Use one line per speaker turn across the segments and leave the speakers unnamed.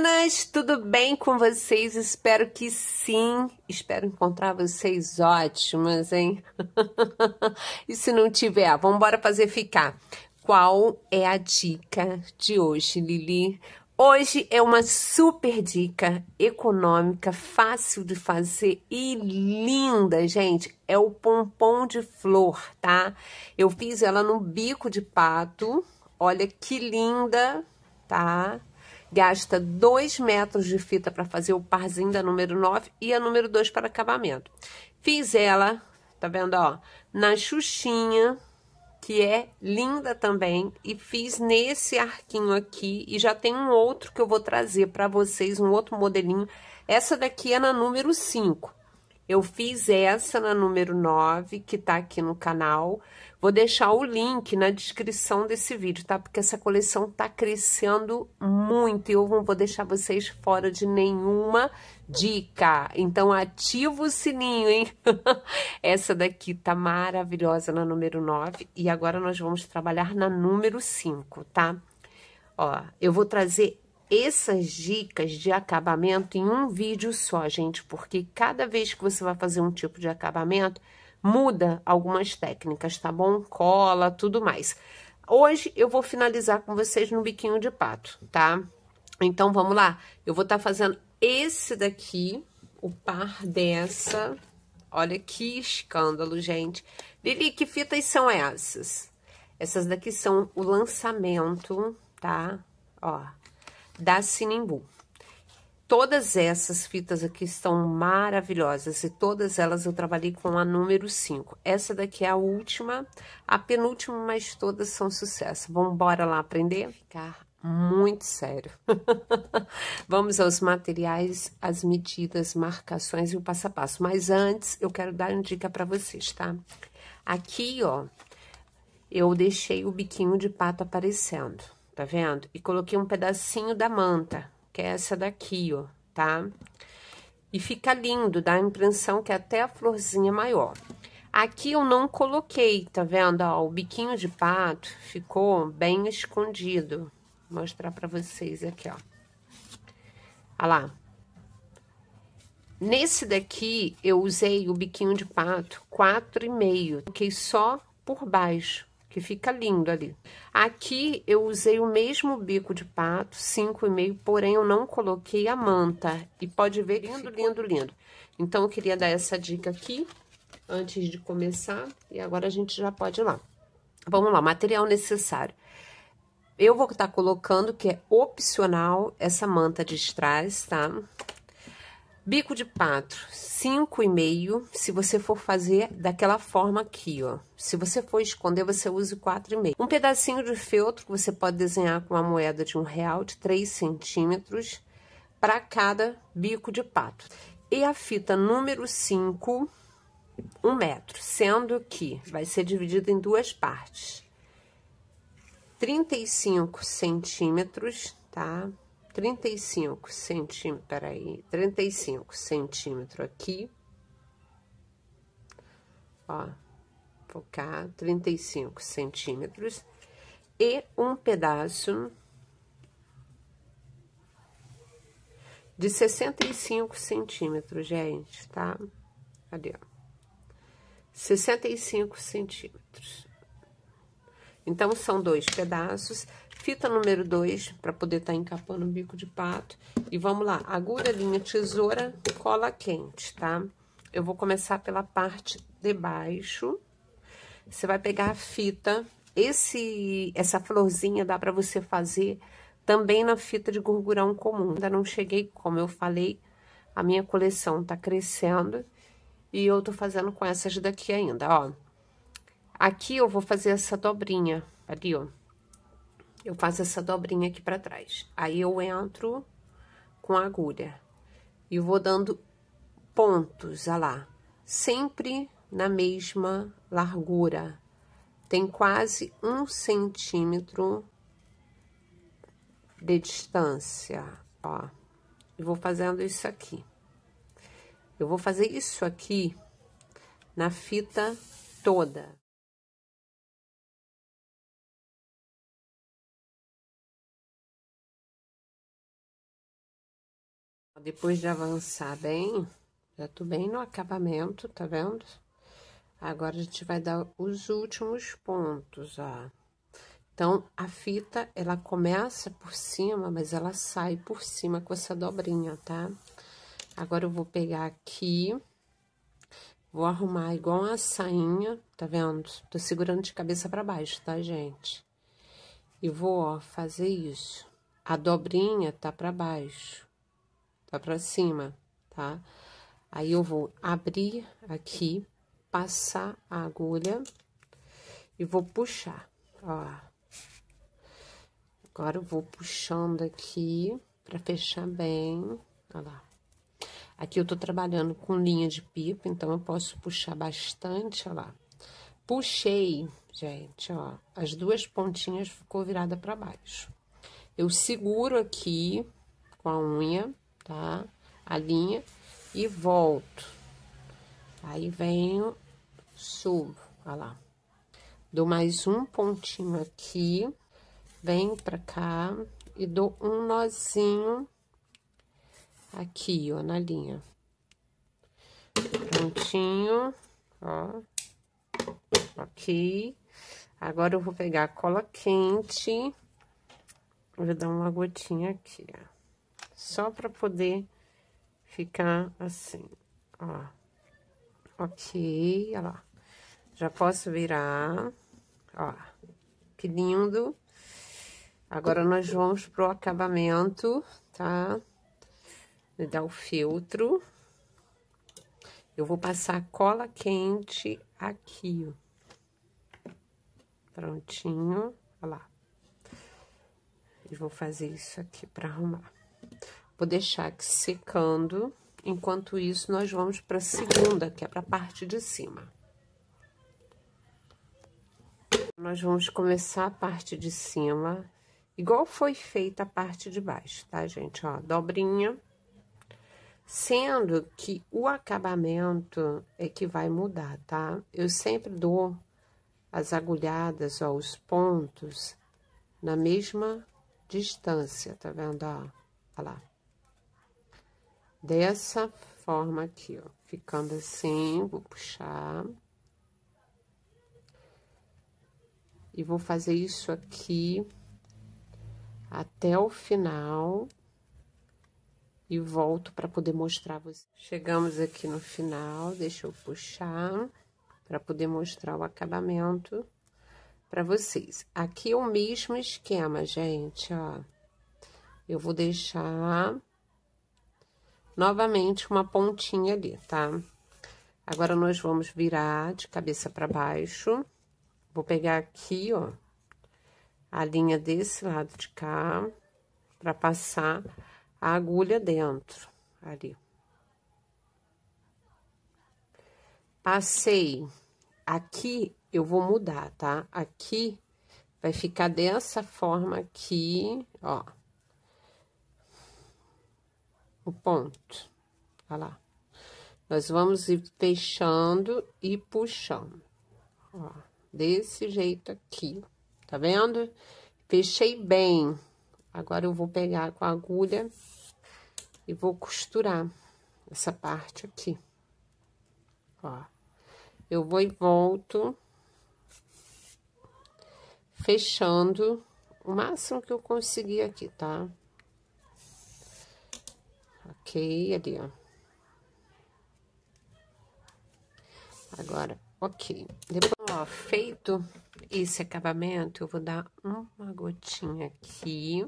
meninas, tudo bem com vocês? Espero que sim. Espero encontrar vocês ótimas, hein? e se não tiver, ah, vamos embora fazer ficar. Qual é a dica de hoje, Lili? Hoje é uma super dica econômica, fácil de fazer e linda, gente. É o pompom de flor, tá? Eu fiz ela no bico de pato. Olha que linda, tá? gasta 2 metros de fita para fazer o parzinho da número 9 e a número 2 para acabamento. Fiz ela, tá vendo, ó, na xuxinha, que é linda também, e fiz nesse arquinho aqui, e já tem um outro que eu vou trazer para vocês, um outro modelinho. Essa daqui é na número 5. Eu fiz essa na número 9, que tá aqui no canal. Vou deixar o link na descrição desse vídeo, tá? Porque essa coleção tá crescendo muito e eu não vou deixar vocês fora de nenhuma dica. Então, ativa o sininho, hein? essa daqui tá maravilhosa na número 9 e agora nós vamos trabalhar na número 5, tá? Ó, eu vou trazer essas dicas de acabamento em um vídeo só, gente, porque cada vez que você vai fazer um tipo de acabamento, muda algumas técnicas, tá bom? Cola, tudo mais. Hoje eu vou finalizar com vocês no biquinho de pato, tá? Então, vamos lá. Eu vou estar tá fazendo esse daqui, o par dessa. Olha que escândalo, gente. Lili, que fitas são essas? Essas daqui são o lançamento, tá? Ó, da Sinimbu. Todas essas fitas aqui estão maravilhosas e todas elas eu trabalhei com a número 5. Essa daqui é a última, a penúltima, mas todas são sucesso. Vamos bora lá aprender? ficar muito sério. Vamos aos materiais, as medidas, marcações e o passo a passo. Mas antes, eu quero dar uma dica para vocês, tá? Aqui, ó, eu deixei o biquinho de pato aparecendo tá vendo? E coloquei um pedacinho da manta, que é essa daqui, ó, tá? E fica lindo, dá a impressão que é até a florzinha maior. Aqui eu não coloquei, tá vendo? Ó, o biquinho de pato ficou bem escondido. Vou mostrar pra vocês aqui, ó. Olha lá. Nesse daqui, eu usei o biquinho de pato 4,5. coloquei só por baixo, que fica lindo ali. Aqui, eu usei o mesmo bico de pato, 5,5, porém, eu não coloquei a manta. E pode ver que lindo, ficou... lindo, lindo. Então, eu queria dar essa dica aqui, antes de começar, e agora a gente já pode ir lá. Vamos lá, material necessário. Eu vou estar tá colocando, que é opcional, essa manta de strass, tá? Bico de pato, cinco e meio, se você for fazer daquela forma aqui, ó. Se você for esconder, você use quatro e meio. Um pedacinho de feltro que você pode desenhar com uma moeda de um real de 3 centímetros para cada bico de pato. E a fita número 5, um metro, sendo que vai ser dividida em duas partes. 35 centímetros, tá? 35 centímetros, peraí, 35 centímetros aqui. Ó, focar, 35 centímetros. E um pedaço de 65 centímetros, gente, tá? Cadê? 65 centímetros. Então, são dois pedaços. Fita número 2, para poder estar tá encapando o bico de pato. E vamos lá, agulha, linha, tesoura, cola quente, tá? Eu vou começar pela parte de baixo. Você vai pegar a fita. Esse, essa florzinha dá para você fazer também na fita de gorgurão comum. Ainda não cheguei, como eu falei, a minha coleção tá crescendo. E eu tô fazendo com essas daqui ainda, ó. Aqui eu vou fazer essa dobrinha, ali, ó eu faço essa dobrinha aqui pra trás. Aí, eu entro com a agulha e vou dando pontos, olha lá, sempre na mesma largura. Tem quase um centímetro de distância, ó. Eu vou fazendo isso aqui. Eu vou fazer isso aqui na fita toda. Depois de avançar bem, já tô bem no acabamento, tá vendo? Agora, a gente vai dar os últimos pontos, ó. Então, a fita, ela começa por cima, mas ela sai por cima com essa dobrinha, tá? Agora, eu vou pegar aqui, vou arrumar igual uma sainha, tá vendo? Tô segurando de cabeça pra baixo, tá, gente? E vou, ó, fazer isso. A dobrinha tá pra baixo tá pra cima, tá? Aí, eu vou abrir aqui, passar a agulha e vou puxar, ó. Agora, eu vou puxando aqui pra fechar bem, ó lá. Aqui eu tô trabalhando com linha de pipa, então eu posso puxar bastante, ó lá. Puxei, gente, ó, as duas pontinhas ficou virada para baixo. Eu seguro aqui com a unha, tá? A linha e volto. Aí venho, subo, olha lá. Dou mais um pontinho aqui, venho pra cá e dou um nozinho aqui, ó, na linha. Prontinho, ó. Ok. Agora eu vou pegar a cola quente. Vou dar uma gotinha aqui, ó só para poder ficar assim, ó. Ok, olha lá. Já posso virar, ó. Que lindo. Agora, nós vamos pro acabamento, tá? Me dá o filtro. Eu vou passar cola quente aqui, ó. Prontinho, olha lá. E vou fazer isso aqui para arrumar. Vou deixar aqui secando. Enquanto isso, nós vamos para a segunda, que é para a parte de cima. Nós vamos começar a parte de cima, igual foi feita a parte de baixo, tá, gente? Ó, dobrinha. Sendo que o acabamento é que vai mudar, tá? Eu sempre dou as agulhadas, ó, os pontos, na mesma distância, tá vendo, ó? Olha lá. Dessa forma aqui, ó. Ficando assim, vou puxar. E vou fazer isso aqui até o final. E volto para poder mostrar vocês. Chegamos aqui no final, deixa eu puxar para poder mostrar o acabamento para vocês. Aqui é o mesmo esquema, gente, ó eu vou deixar novamente uma pontinha ali, tá? Agora, nós vamos virar de cabeça para baixo. Vou pegar aqui, ó, a linha desse lado de cá, para passar a agulha dentro, ali. Passei. Aqui, eu vou mudar, tá? Aqui, vai ficar dessa forma aqui, ó o ponto. Olha lá. Nós vamos ir fechando e puxando. Ó, desse jeito aqui, tá vendo? Fechei bem. Agora, eu vou pegar com a agulha e vou costurar essa parte aqui. Ó. Eu vou e volto fechando o máximo que eu conseguir aqui, tá? ok, ali, ó. Agora, ok. Depois, ó, feito esse acabamento, eu vou dar uma gotinha aqui.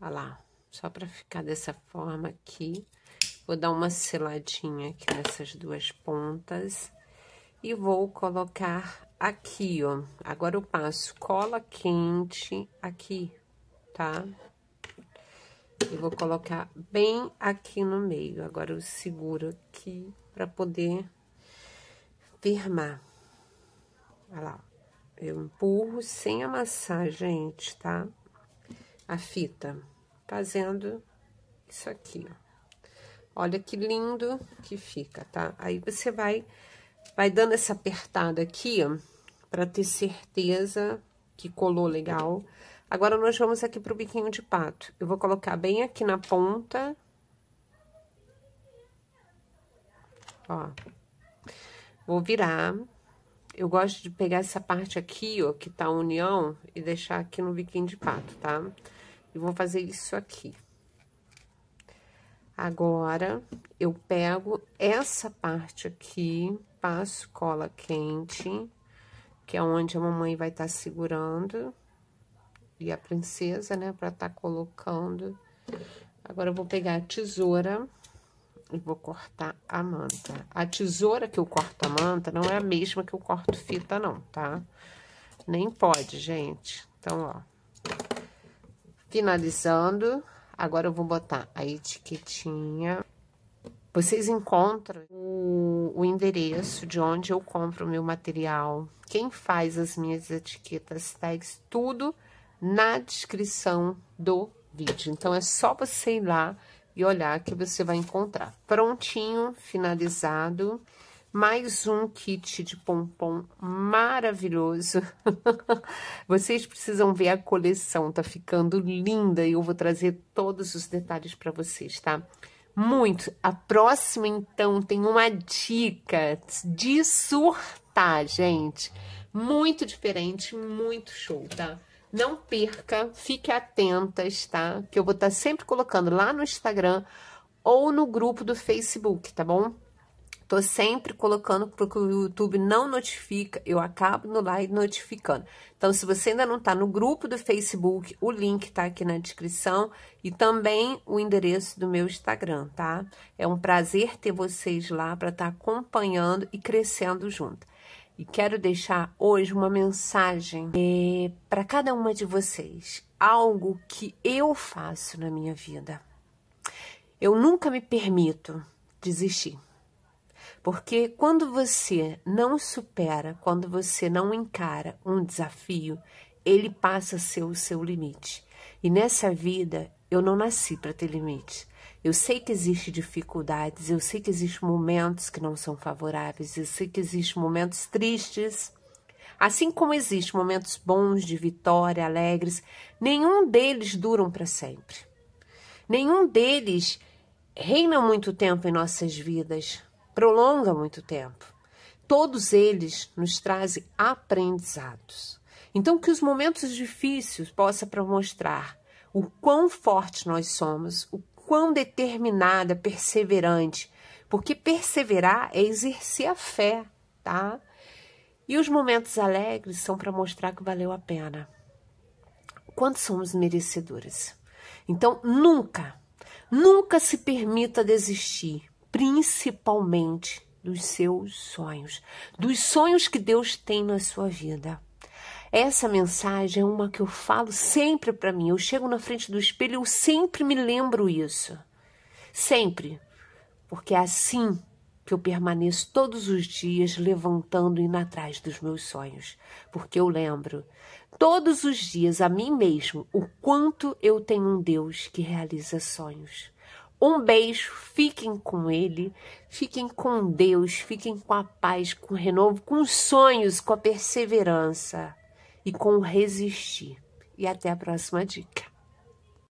Olha lá, só pra ficar dessa forma aqui. Vou dar uma seladinha aqui nessas duas pontas. E vou colocar aqui, ó. Agora eu passo cola quente aqui, tá? Tá? E vou colocar bem aqui no meio. Agora, eu seguro aqui para poder firmar. Olha lá, eu empurro sem amassar, gente, tá? A fita, fazendo isso aqui, ó. Olha que lindo que fica, tá? Aí você vai, vai dando essa apertada aqui, ó, pra ter certeza que colou legal. Agora, nós vamos aqui pro biquinho de pato. Eu vou colocar bem aqui na ponta. Ó. Vou virar. Eu gosto de pegar essa parte aqui, ó, que tá a união, e deixar aqui no biquinho de pato, tá? E vou fazer isso aqui. Agora, eu pego essa parte aqui, passo cola quente, que é onde a mamãe vai estar tá segurando e a princesa, né, pra tá colocando. Agora eu vou pegar a tesoura e vou cortar a manta. A tesoura que eu corto a manta não é a mesma que eu corto fita, não, tá? Nem pode, gente. Então, ó, finalizando, agora eu vou botar a etiquetinha. Vocês encontram o, o endereço de onde eu compro o meu material, quem faz as minhas etiquetas, tags, tudo na descrição do vídeo. Então, é só você ir lá e olhar que você vai encontrar. Prontinho, finalizado. Mais um kit de pompom maravilhoso. Vocês precisam ver a coleção, tá ficando linda e eu vou trazer todos os detalhes para vocês, tá? Muito. A próxima, então, tem uma dica de surtar, gente. Muito diferente, muito show, tá? Não perca, fique atentas, tá? Que eu vou estar tá sempre colocando lá no Instagram ou no grupo do Facebook, tá bom? Tô sempre colocando porque o YouTube não notifica, eu acabo no live notificando. Então, se você ainda não tá no grupo do Facebook, o link tá aqui na descrição e também o endereço do meu Instagram, tá? É um prazer ter vocês lá para estar tá acompanhando e crescendo junto. E quero deixar hoje uma mensagem eh, para cada uma de vocês, algo que eu faço na minha vida. Eu nunca me permito desistir. Porque quando você não supera, quando você não encara um desafio, ele passa a ser o seu limite. E nessa vida, eu não nasci para ter limite. Eu sei que existem dificuldades, eu sei que existem momentos que não são favoráveis, eu sei que existem momentos tristes. Assim como existem momentos bons de vitória, alegres, nenhum deles duram para sempre. Nenhum deles reina muito tempo em nossas vidas, prolonga muito tempo. Todos eles nos trazem aprendizados. Então, que os momentos difíceis possa para mostrar o quão forte nós somos, o quão determinada, perseverante, porque perseverar é exercer a fé, tá? E os momentos alegres são para mostrar que valeu a pena. Quanto somos merecedores? Então, nunca, nunca se permita desistir, principalmente dos seus sonhos, dos sonhos que Deus tem na sua vida. Essa mensagem é uma que eu falo sempre para mim. Eu chego na frente do espelho e eu sempre me lembro isso. Sempre. Porque é assim que eu permaneço todos os dias levantando e indo atrás dos meus sonhos. Porque eu lembro todos os dias a mim mesmo o quanto eu tenho um Deus que realiza sonhos. Um beijo, fiquem com ele, fiquem com Deus, fiquem com a paz, com o renovo, com os sonhos, com a perseverança e com resistir. E até a próxima dica.